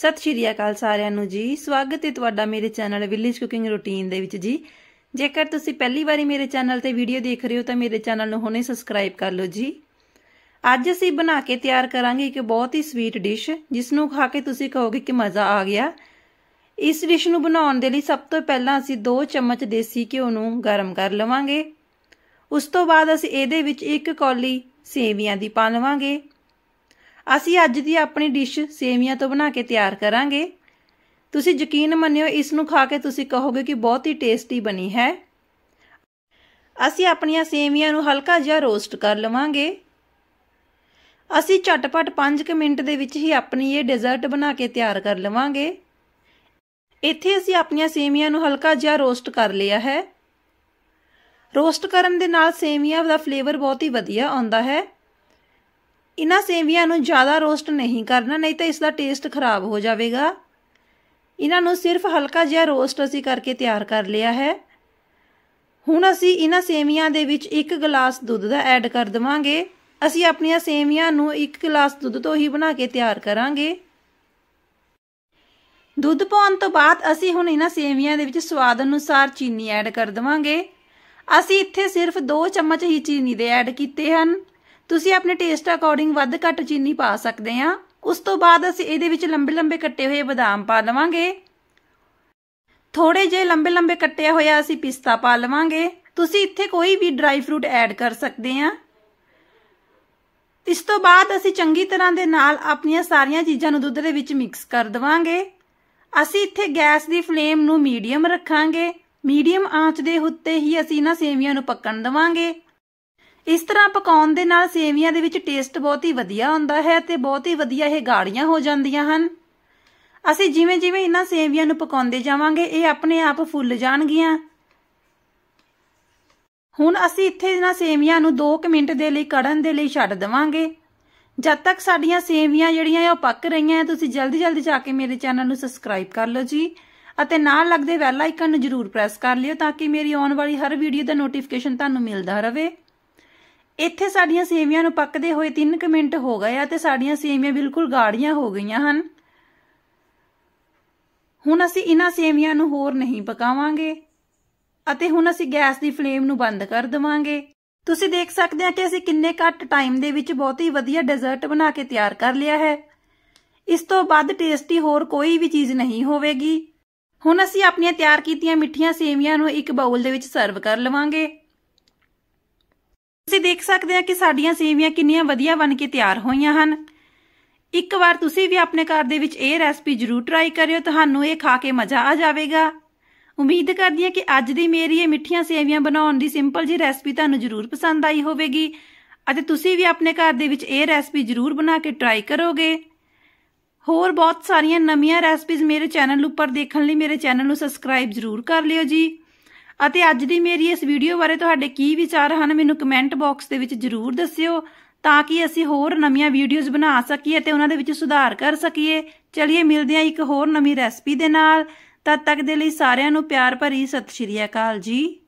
ਸਤਿ ਸ਼੍ਰੀ ਅਕਾਲ ਸਾਰਿਆਂ ਨੂੰ ਜੀ ਸਵਾਗਤ ਹੈ ਤੁਹਾਡਾ ਮੇਰੇ ਚੈਨਲ ਵਿਲੇਜ ਕੁਕਿੰਗ ਰੁਟੀਨ ਦੇ ਵਿੱਚ ਜੀ ਜੇਕਰ ਤੁਸੀਂ ਪਹਿਲੀ ਵਾਰੀ ਮੇਰੇ ਚੈਨਲ ਤੇ ਵੀਡੀਓ ਦੇਖ ਰਹੇ ਹੋ ਤਾਂ ਮੇਰੇ ਚੈਨਲ ਨੂੰ ਹੁਣੇ ਸਬਸਕ੍ਰਾਈਬ ਕਰ ਲਓ ਜੀ ਅੱਜ ਅਸੀਂ ਬਣਾ ਕੇ ਤਿਆਰ ਕਰਾਂਗੇ ਇੱਕ ਬਹੁਤ ਹੀ ਸਵੀਟ ਡਿਸ਼ ਜਿਸ ਨੂੰ ਖਾ ਕੇ ਤੁਸੀਂ ਕਹੋਗੇ ਕਿ ਮਜ਼ਾ ਆ ਗਿਆ ਇਸ ਡਿਸ਼ ਨੂੰ ਬਣਾਉਣ ਦੇ ਲਈ ਸਭ ਤੋਂ ਪਹਿਲਾਂ ਅਸੀਂ 2 ਚਮਚ ਦੇਸੀ ਘਿਓ ਨੂੰ ਗਰਮ ਕਰ ਲਵਾਂਗੇ ਉਸ ਤੋਂ ਬਾਅਦ ਅਸੀਂ ਇਹਦੇ ਵਿੱਚ ਇੱਕ ਕੌਲੀ ਸੇਵੀਆਂ ਦੀ ਪਾ ਲਵਾਂਗੇ ਅਸੀਂ ਅੱਜ ਦੀ ਆਪਣੀ ਡਿਸ਼ ਸੇਵੀਆਂ ਤੋਂ ਬਣਾ ਕੇ ਤਿਆਰ ਕਰਾਂਗੇ ਤੁਸੀਂ ਯਕੀਨ ਮੰਨਿਓ ਇਸ ਨੂੰ ਖਾ ਕੇ ਤੁਸੀਂ ਕਹੋਗੇ ਕਿ ਬਹੁਤ ਹੀ ਟੇਸਟੀ ਬਣੀ ਹੈ ਅਸੀਂ ਆਪਣੀਆਂ ਸੇਵੀਆਂ ਨੂੰ ਹਲਕਾ ਜਿਹਾ ਰੋਸਟ ਕਰ ਲਵਾਂਗੇ ਅਸੀਂ ਝਟਪਟ 5 ਕਿ ਮਿੰਟ ਦੇ ਵਿੱਚ ਹੀ ਆਪਣੀ ਇਹ ਡੈਜ਼ਰਟ ਬਣਾ ਕੇ ਤਿਆਰ ਕਰ ਲਵਾਂਗੇ ਇੱਥੇ ਅਸੀਂ ਆਪਣੀਆਂ ਸੇਵੀਆਂ ਨੂੰ ਹਲਕਾ ਜਿਹਾ ਰੋਸਟ ਕਰ ਲਿਆ ਹੈ ਰੋਸਟ ਕਰਨ ਦੇ ਨਾਲ ਸੇਵੀਆਂ ਦਾ ਫਲੇਵਰ ਬਹੁਤ ਹੀ ਵਧੀਆ ਆਉਂਦਾ ਹੈ ਇਹਨਾਂ ਸੇਵੀਆਂ ਨੂੰ ਜ਼ਿਆਦਾ ਰੋਸਟ ਨਹੀਂ ਕਰਨਾ ਨਹੀਂ ਤਾਂ ਇਸ ਦਾ ਟੇਸਟ ਖਰਾਬ ਹੋ ਜਾਵੇਗਾ ਇਹਨਾਂ ਨੂੰ ਸਿਰਫ ਹਲਕਾ ਜਿਹਾ ਰੋਸਟ ਅਸੀਂ ਕਰਕੇ ਤਿਆਰ ਕਰ ਲਿਆ ਹੈ ਹੁਣ ਅਸੀਂ ਇਹਨਾਂ ਸੇਵੀਆਂ ਦੇ ਵਿੱਚ ਇੱਕ ਗਲਾਸ ਦੁੱਧ ਦਾ ਐਡ ਕਰ ਦਵਾਂਗੇ ਅਸੀਂ ਆਪਣੀਆਂ ਸੇਵੀਆਂ ਨੂੰ ਇੱਕ ਗਲਾਸ ਦੁੱਧ ਤੋਂ ਹੀ ਬਣਾ ਕੇ ਤਿਆਰ ਕਰਾਂਗੇ ਦੁੱਧ ਪਾਉਣ ਤੋਂ ਬਾਅਦ ਅਸੀਂ ਹੁਣ ਇਹਨਾਂ ਸੇਵੀਆਂ ਦੇ ਵਿੱਚ ਸਵਾਦ ਅਨੁਸਾਰ ਚੀਨੀ ਐਡ ਕਰ ਦਵਾਂਗੇ ਅਸੀਂ ਇੱਥੇ ਸਿਰਫ 2 ਚਮਚ ਹੀ ਚੀਨੀ ਦੇ ਐਡ ਕੀਤੇ ਹਨ ਤੁਸੀਂ ਆਪਣੇ ਟੇਸਟ ਅਕੋਰਡਿੰਗ ਵੱਧ ਘੱਟ ਚੀਨੀ ਪਾ ਸਕਦੇ ਆ ਉਸ ਤੋਂ ਬਾਅਦ ਅਸੀਂ ਇਹਦੇ ਵਿੱਚ ਲੰਬੇ ਲੰਬੇ ਕੱਟੇ ਹੋਏ ਬਦਾਮ ਪਾ ਲਵਾਂਗੇ ਥੋੜੇ ਜੇ ਲੰਬੇ ਲੰਬੇ ਕੱਟਿਆ ਹੋਇਆ ਅਸੀਂ ਪਿਸਤਾ ਪਾ ਲਵਾਂਗੇ ਤੁਸੀਂ ਇੱਥੇ ਕੋਈ ਵੀ ਡਰਾਈ ਫਰੂਟ ਐਡ ਕਰ ਸਕਦੇ ਆ ਇਸ ਤੋਂ ਬਾਅਦ ਅਸੀਂ ਚੰਗੀ ਤਰ੍ਹਾਂ ਦੇ ਨਾਲ ਆਪਣੀਆਂ ਸਾਰੀਆਂ ਚੀਜ਼ਾਂ ਨੂੰ ਦੁੱਧ ਦੇ ਵਿੱਚ ਮਿਕਸ ਕਰ ਦਵਾਂਗੇ ਅਸੀਂ ਇੱਥੇ ਗੈਸ ਦੀ ਫਲੇਮ ਨੂੰ ਮੀਡੀਅਮ ਰੱਖਾਂਗੇ ਮੀਡੀਅਮ ਆਂਚ ਦੇ ਉੱਤੇ ਹੀ ਅਸੀਂ ਇਹਨਾਂ ਸੇਵੀਆਂ ਨੂੰ ਪੱਕਣ ਦਵਾਂਗੇ ਇਸ ਤਰ੍ਹਾਂ ਪਕਾਉਣ ਦੇ ਨਾਲ ਸੇਵੀਆਂ ਦੇ ਵਿੱਚ ਟੇਸਟ ਬਹੁਤ ਹੀ ਵਧੀਆ ਹੁੰਦਾ ਹੈ ਤੇ ਬਹੁਤ ਹੀ ਵਧੀਆ ਇਹ ਗਾੜੀਆਂ ਹੋ ਜਾਂਦੀਆਂ ਹਨ ਅਸੀਂ ਜਿਵੇਂ ਜਿਵੇਂ ਇਹਨਾਂ ਸੇਵੀਆਂ ਨੂੰ ਪਕਾਉਂਦੇ ਜਾਵਾਂਗੇ ਇਹ ਆਪਣੇ ਆਪ ਫੁੱਲ ਜਾਣਗੀਆਂ ਹੁਣ ਅਸੀਂ ਇੱਥੇ ਇਹਨਾਂ ਸੇਵੀਆਂ ਨੂੰ 2 ਮਿੰਟ ਦੇ ਲਈ ਕੜਨ ਦੇ ਲਈ ਛੱਡ ਦੇਵਾਂਗੇ ਜਦ ਤੱਕ ਸਾਡੀਆਂ ਸੇਵੀਆਂ ਜਿਹੜੀਆਂ ਉਹ ਪੱਕ ਰਹੀਆਂ ਤੁਸੀਂ ਜਲਦੀ ਜਲਦੀ ਜਾ ਕੇ ਮੇਰੇ ਚੈਨਲ ਨੂੰ ਸਬਸਕ੍ਰਾਈਬ ਕਰ ਲਓ ਜੀ ਅਤੇ ਨਾਲ ਲੱਗਦੇ ਬੈਲ ਆਈਕਨ ਨੂੰ ਜਰੂਰ ਪ੍ਰੈਸ ਕਰ ਲਿਓ ਤਾਂ ਕਿ ਮੇਰੀ ਆਉਣ ਵਾਲੀ ਹਰ ਵੀਡੀਓ ਦਾ ਨੋਟੀਫਿਕੇਸ਼ਨ ਤੁਹਾਨੂੰ ਮਿਲਦਾ ਰਹੇ ਇੱਥੇ ਸਾਡੀਆਂ ਸੇਵੀਆਂ ਨੂੰ ਪੱਕਦੇ ਹੋਏ 3 ਮਿੰਟ ਹੋ ਗਏ ਆ ਤੇ ਸਾਡੀਆਂ ਸੇਵੀਆਂ ਬਿਲਕੁਲ ਗਾੜੀਆਂ ਹੋ ਗਈਆਂ ਹਨ ਹੁਣ ਅਸੀਂ ਇਹਨਾਂ ਸੇਵੀਆਂ ਨੂੰ ਹੋਰ ਨਹੀਂ ਪਕਾਵਾਂਗੇ ਅਤੇ ਹੁਣ ਅਸੀਂ ਗੈਸ ਦੀ ਫਲੇਮ ਨੂੰ ਬੰਦ ਕਰ ਦਵਾਂਗੇ ਤੁਸੀਂ ਦੇਖ ਸਕਦੇ ਆ ਕਿ ਅਸੀਂ ਕਿੰਨੇ ਘੱਟ ਟਾਈਮ ਦੇ ਵਿੱਚ ਬਹੁਤ ਹੀ ਵਧੀਆ ਡੈਜ਼ਰਟ ਬਣਾ ਕੇ ਤਿਆਰ ਕਰ ਲਿਆ ਹੈ ਇਸ ਤੋਂ ਵੱਧ ਟੇਸਟੀ ਹੋਰ ਕੋਈ ਵੀ ਚੀਜ਼ ਨਹੀਂ ਹੋਵੇਗੀ ਹੁਣ ਅਸੀਂ ਆਪਣੀਆਂ ਤਿਆਰ ਕੀਤੀਆਂ ਮਿੱਠੀਆਂ ਸੇਵੀਆਂ ਨੂੰ ਇੱਕ ਬਾਉਲ ਦੇ ਵਿੱਚ ਸਰਵ ਕਰ ਲਵਾਂਗੇ ਤੁਸੀਂ ਦੇਖ ਸਕਦੇ ਆ ਕਿ ਸਾਡੀਆਂ ਸੇਵੀਆਂ ਕਿੰਨੀਆਂ ਵਧੀਆ ਬਣ ਕੇ ਤਿਆਰ ਹੋਈਆਂ ਹਨ ਇੱਕ ਵਾਰ ਤੁਸੀਂ ਵੀ ਆਪਣੇ ਘਰ ਦੇ ਵਿੱਚ ਇਹ ਰੈਸਪੀ ਜ਼ਰੂਰ ਟਰਾਈ ਕਰਿਓ ਤੁਹਾਨੂੰ ਇਹ ਖਾ ਕੇ ਮਜ਼ਾ ਆ ਜਾਵੇਗਾ ਉਮੀਦ ਕਰਦੀ ਹਾਂ ਕਿ ਅੱਜ ਦੀ ਮੇਰੀ ਇਹ ਮਿੱਠੀਆਂ ਸੇਵੀਆਂ ਬਣਾਉਣ ਦੀ ਸਿੰਪਲ ਜੀ ਰੈਸਪੀ ਤੁਹਾਨੂੰ ਜ਼ਰੂਰ ਪਸੰਦ ਆਈ ਹੋਵੇਗੀ ਅਤੇ ਤੁਸੀਂ ਵੀ ਆਪਣੇ ਘਰ ਦੇ ਵਿੱਚ ਇਹ ਰੈਸਪੀ ਜ਼ਰੂਰ ਬਣਾ ਕੇ ਟਰਾਈ ਕਰੋਗੇ ਹੋਰ ਬਹੁਤ ਸਾਰੀਆਂ ਨਵੀਆਂ ਰੈਸਪੀਜ਼ ਮੇਰੇ ਚੈਨਲ ਉੱਪਰ ਦੇਖਣ ਲਈ ਮੇਰੇ ਚੈਨਲ ਨੂੰ ਸਬਸਕ੍ਰਾਈਬ ਜ਼ਰੂਰ ਕਰ ਲਿਓ ਜੀ ਅਤੇ ਅੱਜ ਦੀ ਮੇਰੀ ਇਸ ਵੀਡੀਓ ਬਾਰੇ ਤੁਹਾਡੇ ਕੀ ਵਿਚਾਰ ਹਨ ਮੈਨੂੰ ਕਮੈਂਟ ਬਾਕਸ ਦੇ ਵਿੱਚ ਜਰੂਰ ਦੱਸਿਓ ਤਾਂ ਕਿ ਅਸੀਂ ਹੋਰ ਨਵੀਆਂ ਵੀਡੀਓਜ਼ ਬਣਾ ਸਕੀਏ ਤੇ ਉਹਨਾਂ ਦੇ ਵਿੱਚ ਸੁਧਾਰ ਕਰ ਸਕੀਏ ਚਲਿਏ ਮਿਲਦੇ ਹਾਂ ਇੱਕ ਹੋਰ ਨਵੀਂ ਰੈਸਪੀ ਦੇ ਨਾਲ ਤਦ ਤੱਕ ਦੇ ਲਈ ਸਾਰਿਆਂ ਨੂੰ ਪਿਆਰ ਭਰੀ ਸਤਿ ਸ਼੍ਰੀ ਅਕਾਲ ਜੀ